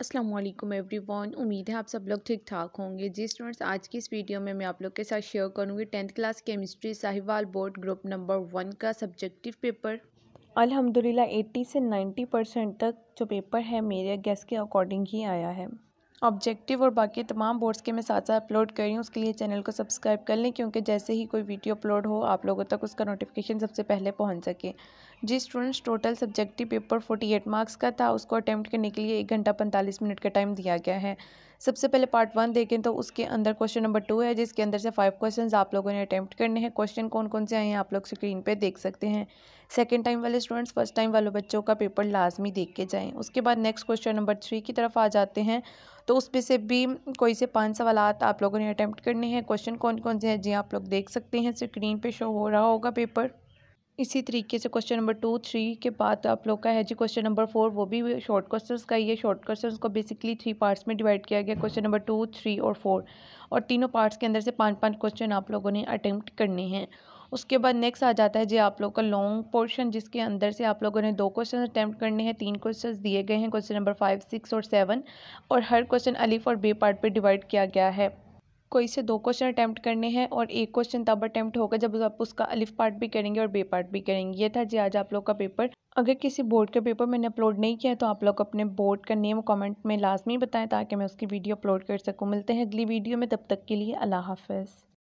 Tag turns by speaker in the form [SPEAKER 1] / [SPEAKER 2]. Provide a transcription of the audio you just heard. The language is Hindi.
[SPEAKER 1] असलम एवरीवन उम्मीद है आप सब लोग ठीक ठाक होंगे जी स्टूडेंट्स आज की इस वीडियो में मैं आप लोग के साथ शेयर करूंगी tenth class chemistry Sahiwal board group number one का सब्जेक्टिव पेपर अल्हम्दुलिल्लाह 80 से 90 परसेंट तक जो पेपर है मेरे गैस के अकॉर्डिंग ही आया है ऑब्जेक्टिव और बाकी तमाम बोर्ड्स के मैं साथ साथ अपलोड कर रही हूँ उसके लिए चैनल को सब्सक्राइब कर लें क्योंकि जैसे ही कोई वीडियो अपलोड हो आप लोगों तक उसका नोटिफिकेशन सबसे पहले पहुँच सके जिस students total subjective paper forty eight marks का था उसको अटैम्प्ट करने के लिए एक घंटा पैंतालीस मिनट का टाइम दिया गया है सबसे पहले पार्ट वन देखें तो उसके अंदर क्वेश्चन नंबर टू है जिसके अंदर से फाइव क्वेश्चंस आप लोगों ने अटैम्प्ट करने हैं क्वेश्चन कौन कौन से आए हैं आप लोग स्क्रीन पे देख सकते हैं सेकेंड टाइम वाले स्टूडेंट्स फर्स्ट टाइम वाले बच्चों का पेपर लाजमी देख के जाएँ उसके बाद नेक्स्ट क्वेश्चन नंबर थ्री की तरफ आ जाते हैं तो उसमें से भी कोई से पाँच सवाल आप लोगों ने अटैम्प्ट करने हैं क्वेश्चन कौन कौन से हैं जी आप लोग देख सकते हैं स्क्रीन पर शो हो रहा होगा पेपर इसी तरीके से क्वेश्चन नंबर टू थ्री के बाद आप लोग का है जी क्वेश्चन नंबर फोर वो भी शॉर्ट क्वेश्चंस का ही है शॉर्ट क्वेश्चंस को बेसिकली थ्री पार्ट्स में डिवाइड किया गया क्वेश्चन नंबर टू थ्री और फोर और तीनों पार्ट्स के अंदर से पांच पांच क्वेश्चन आप लोगों ने अटैम्प्ट करने हैं उसके बाद नेक्स्ट आ जाता है जी आप लोग का लॉन्ग पोर्शन जिसके अंदर से आप लोगों ने दो क्वेश्चन अटैम्प्ट करने हैं तीन क्वेश्चन दिए गए हैं क्वेश्चन नंबर फाइव सिक्स और सेवन और हर क्वेश्चन अलिफ और बे पार्ट पर डिवाइड किया गया है कोई से दो क्वेश्चन अटैम्प्ट करने हैं और एक क्वेश्चन तब अटैम्प्ट होगा जब आप उसका अलिफ पार्ट भी करेंगे और बे पार्ट भी करेंगे ये था जी आज आप लोग का पेपर अगर किसी बोर्ड का पेपर मैंने अपलोड नहीं किया है तो आप लोग अपने बोर्ड का नेम कमेंट में लाजमी बताएं ताकि मैं उसकी वीडियो अपलोड कर सकूँ मिलते हैं अगली वीडियो में तब तक के लिए अल्लाह हाफ